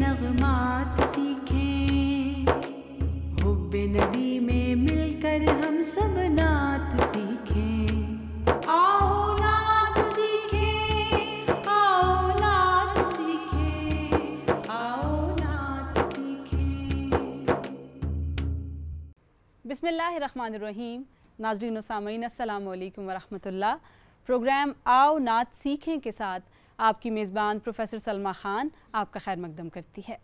नगमात सीखें हुब नबी में मिलकर हम सब नात सीखें आओ नात सीखें आओ नात सीखें आओ नात सीखें बिस्मिल्लाहिर्रहमानिर्रहीम नाजरीन सामीन अस्सलाम वालेकुम प्रोग्राम आओ नात सीखें के साथ आपकी मेज़बान प्रोफेसर सलमा खान आपका खैर मकदम करती है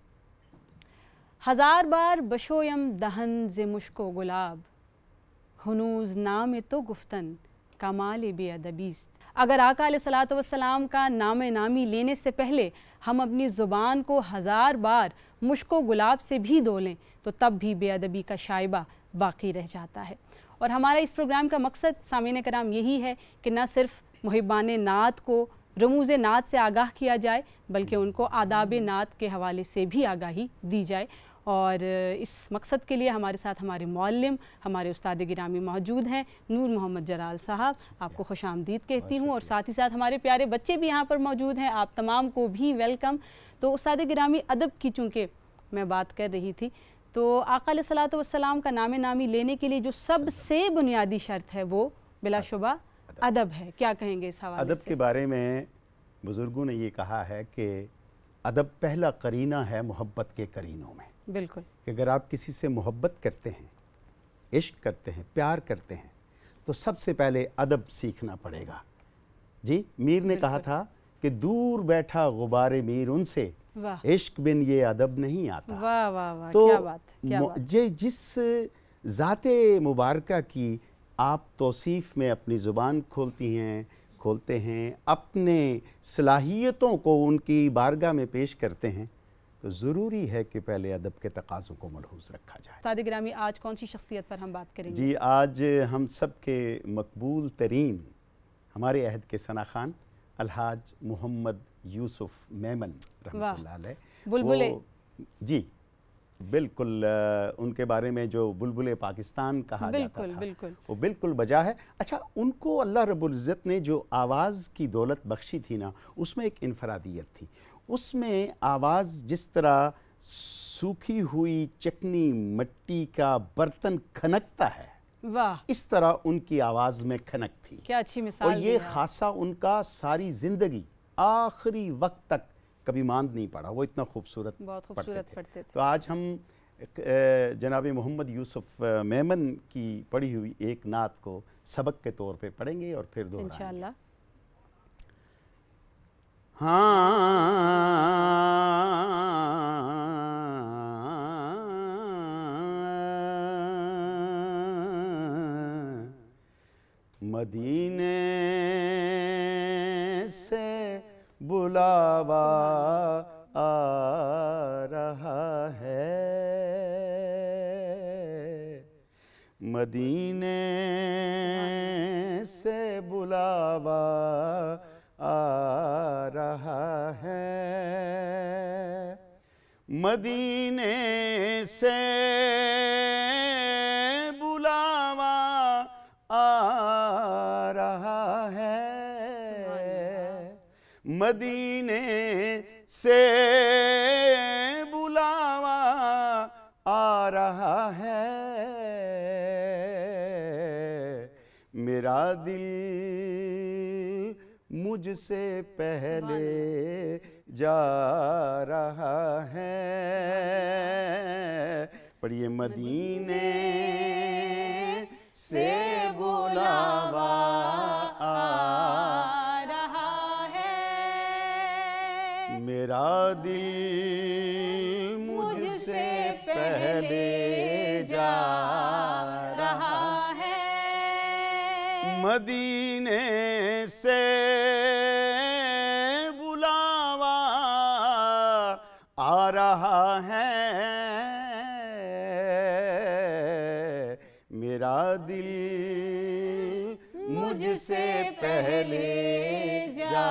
हज़ार बार बशोयम दहन जे मुश्को गुलाब हनूज नाम तो गुफ्तन कमाल बेअदबीस्त अगर आका सलात वसलाम का नाम नामी लेने से पहले हम अपनी ज़ुबान को हज़ार बार मुश्को गुलाब से भी दो लें तो तब भी बेअदबी का शाइबा बाकी रह जाता है और हमारा इस प्रोग्राम का मकसद सामिन कराम यही है कि न सिर्फ मुहिबान नात को रमूज़ नात से आगाह किया जाए बल्कि उनको आदाब नात के हवाले से भी आगाही दी जाए और इस मकसद के लिए हमारे साथ हमारे मौलम हमारे उस्ताद गिरामी मौजूद हैं नूर मोहम्मद जलाल साहब आपको खुश आमदीद कहती हूँ और साथ ही साथ हमारे प्यारे बच्चे भी यहाँ पर मौजूद हैं आप तमाम को भी वेलकम तो उस्ताद गिरामी अदब की चूँकि मैं बात कर रही थी तो आका सलात वसलाम का नाम नामी लेने के लिए जो सबसे बुनियादी शर्त है वो बिलाशुबा अदब अदब है क्या कहेंगे इस हवाले अदब के बारे में बुज़ुर्गों ने ये कहा है कि अदब पहला करीना है मोहब्बत के करीनों में बिल्कुल कि अगर आप किसी से मोहब्बत करते हैं इश्क करते हैं प्यार करते हैं तो सबसे पहले अदब सीखना पड़ेगा जी मीर ने कहा था कि दूर बैठा गुब्बारे मीर उनसे इश्क बिन ये अदब नहीं आता वाह वाह वाह तो क्या बात, क्या बात? ये जिस ज़ात मुबारका की आप तोसीफ़ में अपनी ज़ुबान खोलती हैं खोलते हैं अपने सलाहियतों को उनकी बारगाह में पेश करते हैं तो ज़रूरी है कि पहले अदब के तकाज़ों को मलहूज रखा जाए साद ग्रामी आज कौन सी शख्सियत पर हम बात करेंगे जी आज हम सब के मकबूल तरीन हमारे अहद के सना खान अलहाज मोहम्मद यूसुफ मेमन रहमत बुलबुल जी बिल्कुल उनके बारे में जो बुलबुल पाकिस्तान कहा बिल्कुल, जाता था बिल्कुल वो बिल्कुल बजा है अच्छा उनको अल्लाह रबुल्ज़त ने जो आवाज़ की दौलत बख्शी थी ना उसमें एक इनफरादियत थी उसमें आवाज़ जिस तरह सूखी हुई चटनी मट्टी का बर्तन खनकता है वाह इस तरह उनकी आवाज़ में खनक थी क्या अच्छी मिसाल और ये खासा उनका सारी ज़िंदगी आखिरी वक्त तक कभी मांद नहीं पड़ा वो इतना खूबसूरत पढ़ते, थे तो आज हम जनाब मोहम्मद यूसुफ मेमन की पढ़ी हुई एक नात को सबक के तौर पे पढ़ेंगे और फिर दो हाँ। मदीने बुलावा आ रहा है मदीने से बुलावा आ रहा है मदीने से मदीने से बुलावा आ रहा है मेरा दिल मुझसे पहले जा रहा है पढ़िए मदीने से बुलावा आ तेरा दिल मुझसे पहले जा रहा है मदीने से बुलावा आ रहा है मेरा दिल मुझसे पहले जा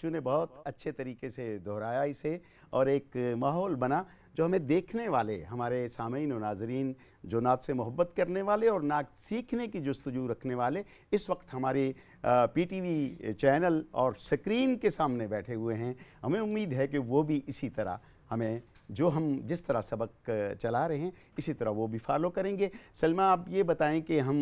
बच्चों ने बहुत अच्छे तरीके से दोहराया इसे और एक माहौल बना जो हमें देखने वाले हमारे सामीन और नाजरीन जो नात से मोहब्बत करने वाले और नात सीखने की जस्तजू रखने वाले इस वक्त हमारे पीटीवी चैनल और स्क्रीन के सामने बैठे हुए हैं हमें उम्मीद है कि वो भी इसी तरह हमें जो हम जिस तरह सबक चला रहे हैं इसी तरह वो भी फॉलो करेंगे सलमा आप ये बताएं कि हम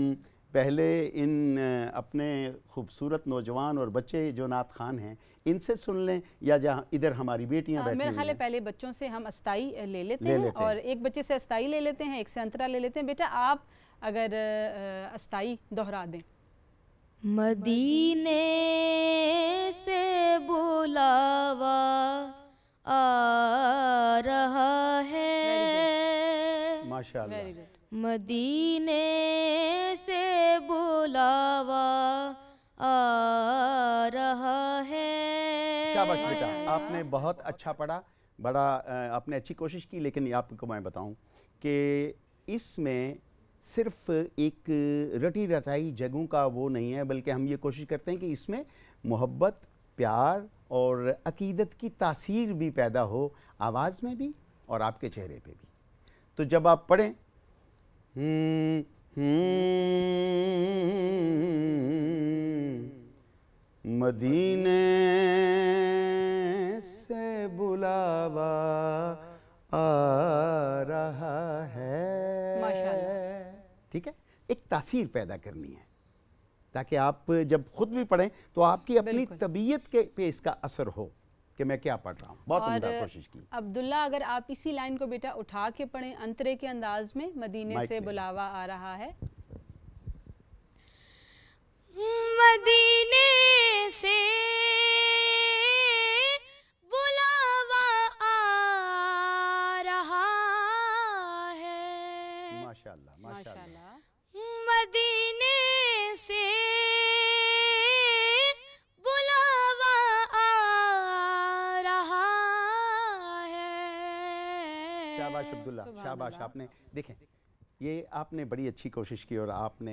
पहले इन अपने खूबसूरत नौजवान और बच्चे जो नात खान हैं इनसे सुन लें या जहाँ इधर हमारी बेटियाँ बैठी मेरा ख्याल पहले बच्चों से हम अस्थाई ले, लेते ले हैं लेते और हैं। एक बच्चे से अस्थाई ले लेते हैं एक से अंतरा ले लेते हैं बेटा आप अगर अस्थाई दोहरा दें मदीने से बुलावा आ रहा है माशाल्लाह मदीने से बुलावा आ रहा है शाबाश बेटा आपने बहुत अच्छा पढ़ा बड़ा आपने अच्छी कोशिश की लेकिन आपको मैं बताऊं कि इसमें सिर्फ एक रटी रटाई जगहों का वो नहीं है बल्कि हम ये कोशिश करते हैं कि इसमें मोहब्बत प्यार और अकीदत की तासीर भी पैदा हो आवाज़ में भी और आपके चेहरे पे भी तो जब आप पढ़ें हम्म, हम्म। मदीने से बुलावा आ रहा है ठीक है एक तासीर पैदा करनी है ताकि आप जब खुद भी पढ़ें तो आपकी अपनी तबीयत के पे इसका असर हो कि मैं क्या पढ़ रहा हूँ बहुत कोशिश की अब्दुल्ला अगर आप इसी लाइन को बेटा उठा के पढ़ें अंतरे के अंदाज में मदीने से बुलावा आ रहा है मदीने से शाबाश अब्दुल्ला शाबाश आपने देखें ये आपने बड़ी अच्छी कोशिश की और आपने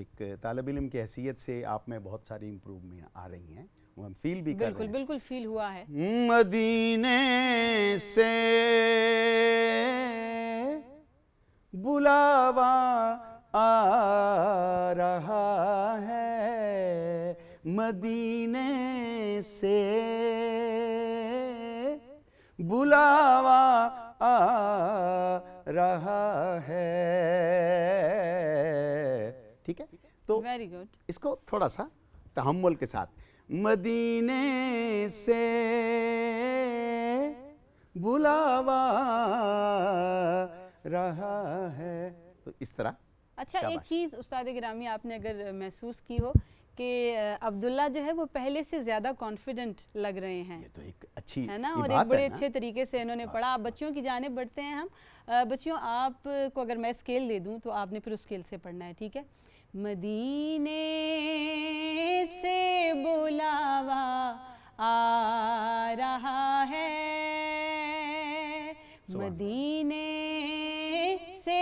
एक तालब इलम की हैसियत से आप में बहुत सारी इम्प्रूवमेंट आ रही हैं हम फील भी कर बिल्कुल बिल्कुल फील हुआ है मदीने से बुलावा आ रहा है मदीने से बुलावा आ रहा है ठीक है तो वेरी गुड इसको थोड़ा सा तहमुल के साथ मदीने से बुलावा रहा है तो इस तरह अच्छा एक चीज़ उस्ताद गिरामी आपने अगर महसूस की हो कि अब्दुल्ला जो है वो पहले से ज्यादा कॉन्फिडेंट लग रहे हैं ये तो एक अच्छी है ना और एक बड़े अच्छे तरीके से इन्होंने हाँ। पढ़ा आप बच्चियों की जाने बढ़ते हैं हम बच्चियों आपको अगर मैं स्केल दे दूं तो आपने फिर उस स्केल से पढ़ना है ठीक है मदीने से बुलावा आ रहा है मदीने से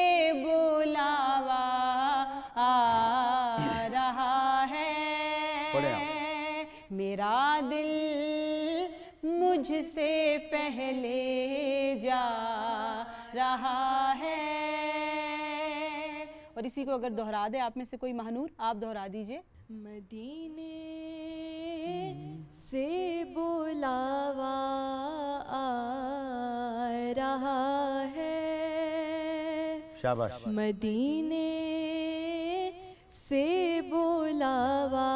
मुझसे पहले जा रहा है और इसी को अगर दोहरा दे आप में से कोई महानूर आप दोहरा दीजिए मदीने से बुलावा आ रहा है शाबाश मदीने से बुलावा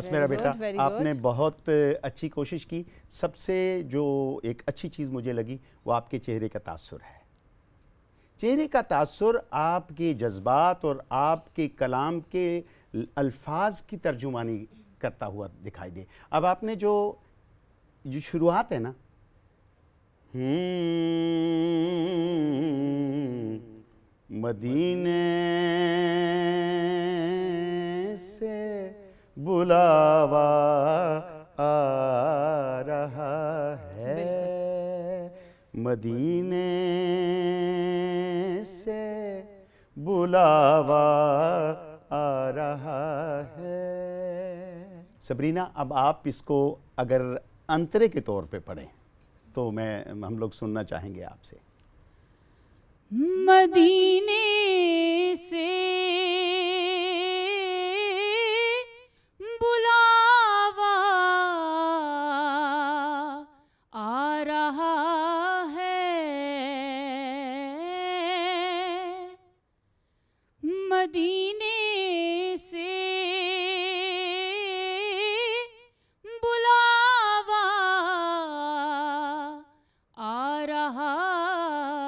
बस मेरा बेटा आपने बहुत अच्छी कोशिश की सबसे जो एक अच्छी चीज़ मुझे लगी वो आपके चेहरे का तासुर है चेहरे का तासुर आपके जज्बात और आपके कलाम के अल्फाज की तर्जुमानी करता हुआ दिखाई दे अब आपने जो जो शुरुआत है ना हम्म, मदीने से बुलावा आ रहा है मदीने से बुलावा आ रहा है सबरीना अब आप इसको अगर अंतरे के तौर पे पढ़ें तो मैं हम लोग सुनना चाहेंगे आपसे मदीने से रहा है मदीने से बुलावा आ रहा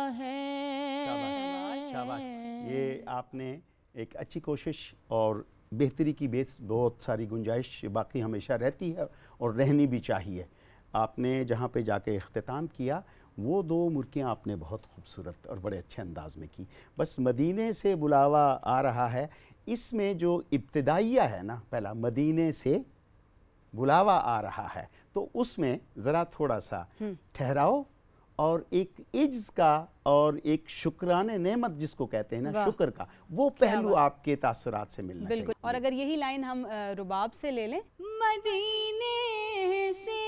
है शाबाश, ये आपने एक अच्छी कोशिश और बेहतरी की बेस बहुत सारी गुंजाइश बाकी हमेशा रहती है और रहनी भी चाहिए आपने जहाँ पे जाके अख्ताम किया वो दो मुर्गियाँ आपने बहुत खूबसूरत और बड़े अच्छे अंदाज में की बस मदीने से बुलावा आ रहा है इसमें जो इब्तदाइया है ना पहला मदीने से बुलावा आ रहा है तो उसमें ज़रा थोड़ा सा हम्म। ठहराओ और एक इज्ज का और एक शुक्रान नेमत जिसको कहते हैं ना शुक्र का वो पहलू आपके तासरात से मिलना चाहिए और अगर यही लाइन हम रुबाब से ले लें मदीने से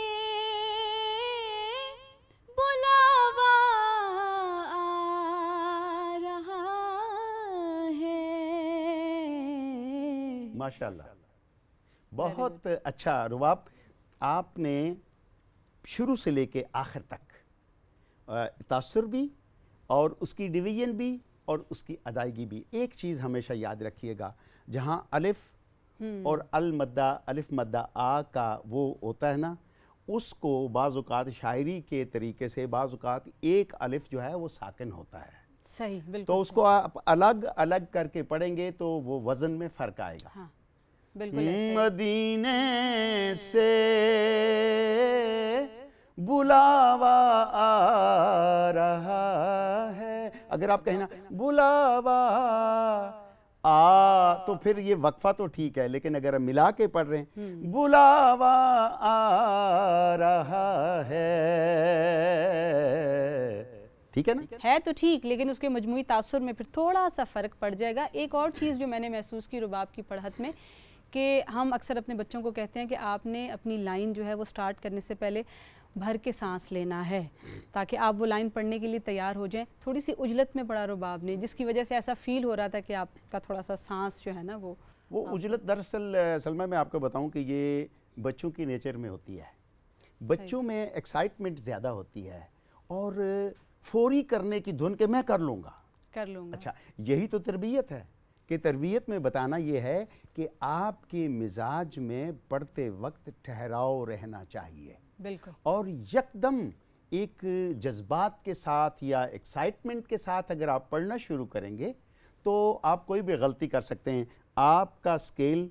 माशाल्लाह बहुत अच्छा रुबाब आपने शुरू से लेके आखिर तक तासर भी और उसकी डिवीजन भी और उसकी अदायगी भी एक चीज़ हमेशा याद रखिएगा जहाँ अलिफ हम्म। और अल मद्दा अलिफ मद्दा आ का वो होता है ना उसको बाज़ात शायरी के तरीके से बाज़ात एक अलिफ जो है वो साकिन होता है सही बिल्कुल तो उसको आप अलग अलग करके पढ़ेंगे तो वो वजन में फर्क आएगा हाँ, बिल्कुल मदीने से बुलावा आ रहा है अगर आप कहें ना बुलावा आ तो फिर ये वक्फा तो ठीक है लेकिन अगर हम मिला के पढ़ रहे हैं हम्म। बुलावा आ रहा है ठीक है ना है तो ठीक लेकिन उसके मजमू तासर में फिर थोड़ा सा फ़र्क पड़ जाएगा एक और चीज़ जो मैंने महसूस की रुबाब की पढ़त में कि हम अक्सर अपने बच्चों को कहते हैं कि आपने अपनी लाइन जो है वो स्टार्ट करने से पहले भर के सांस लेना है ताकि आप वो लाइन पढ़ने के लिए तैयार हो जाएं थोड़ी सी उजलत में पड़ा रुबाब ने जिसकी वजह से ऐसा फील हो रहा था कि आपका थोड़ा सा सांस जो है ना वो वो उजलत दरअसल सलमा मैं आपको बताऊं कि ये बच्चों की नेचर में होती है बच्चों में एक्साइटमेंट ज़्यादा होती है और फोरी करने की धुन के मैं कर लूंगा कर लूंगा अच्छा यही तो तरबियत है कि तरबियत में बताना यह है कि आपके मिजाज में पढ़ते वक्त ठहराव रहना चाहिए बिल्कुल और यकदम एक जज्बात के साथ या एक्साइटमेंट के साथ अगर आप पढ़ना शुरू करेंगे तो आप कोई भी गलती कर सकते हैं आपका स्केल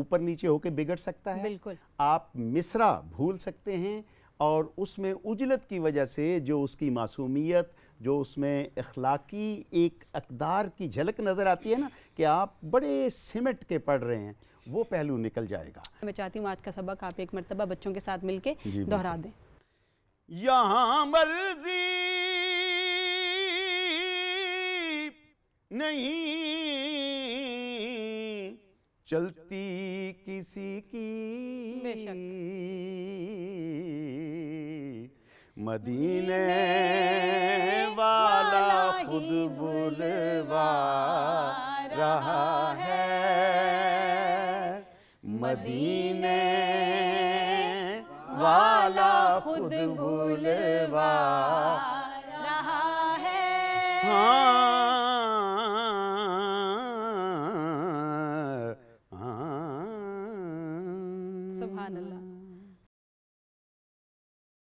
ऊपर नीचे होके बिगड़ सकता है बिल्कुल आप मिसरा भूल सकते हैं और उसमें उजलत की वजह से जो उसकी मासूमियत जो उसमें अखलाकी एक अकदार की झलक नज़र आती है ना कि आप बड़े सिमट के पढ़ रहे हैं वो पहलू निकल जाएगा मैं चाहती हूँ आज का सबक आप एक मरतबा बच्चों के साथ मिलके दोहरा दें यहाँ मर्जी नहीं चलती किसी की मदीने वाला खुद बुलवा रहा है मदीने वाला खुद बुलवा